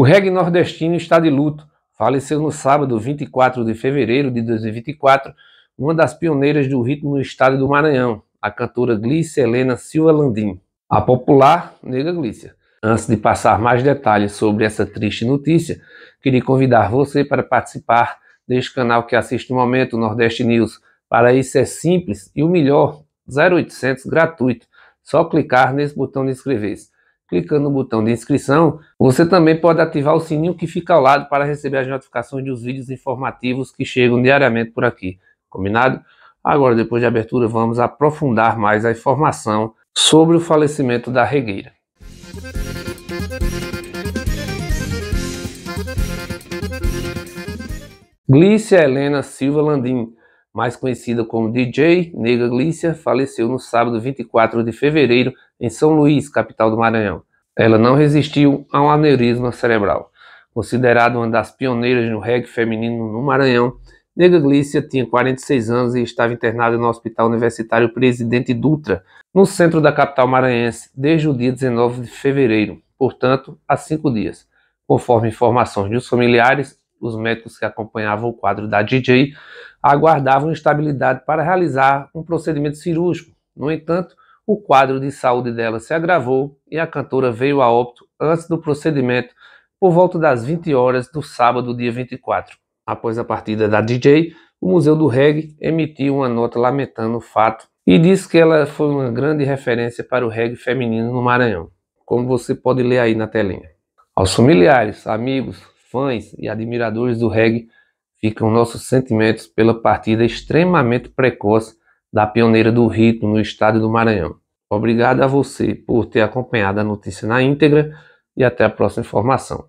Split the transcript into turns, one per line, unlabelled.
O reggae nordestino está de luto. Faleceu no sábado 24 de fevereiro de 2024 uma das pioneiras do ritmo no estado do Maranhão, a cantora Glícia Helena Silva Landim, a popular Nega Glícia. Antes de passar mais detalhes sobre essa triste notícia, queria convidar você para participar deste canal que assiste o Momento Nordeste News. Para isso é simples e o melhor, 0800 gratuito. Só clicar nesse botão de inscrever-se. Clicando no botão de inscrição, você também pode ativar o sininho que fica ao lado para receber as notificações dos vídeos informativos que chegam diariamente por aqui. Combinado? Agora, depois de abertura, vamos aprofundar mais a informação sobre o falecimento da regueira. Glícia Helena Silva Landim mais conhecida como DJ Nega Glícia, faleceu no sábado 24 de fevereiro em São Luís, capital do Maranhão. Ela não resistiu a um aneurisma cerebral. Considerada uma das pioneiras no reggae feminino no Maranhão, Nega Glícia tinha 46 anos e estava internada no Hospital Universitário Presidente Dutra, no centro da capital maranhense, desde o dia 19 de fevereiro, portanto, há cinco dias. Conforme informações de os familiares, os médicos que acompanhavam o quadro da DJ aguardavam estabilidade para realizar um procedimento cirúrgico. No entanto, o quadro de saúde dela se agravou e a cantora veio a óbito antes do procedimento, por volta das 20 horas do sábado, dia 24. Após a partida da DJ, o Museu do Reggae emitiu uma nota lamentando o fato e disse que ela foi uma grande referência para o reggae feminino no Maranhão, como você pode ler aí na telinha.
Aos familiares,
amigos, fãs e admiradores do reggae, ficam nossos sentimentos pela partida extremamente precoce da pioneira do ritmo no estado do Maranhão. Obrigado a você por ter acompanhado a notícia na íntegra e até a próxima informação.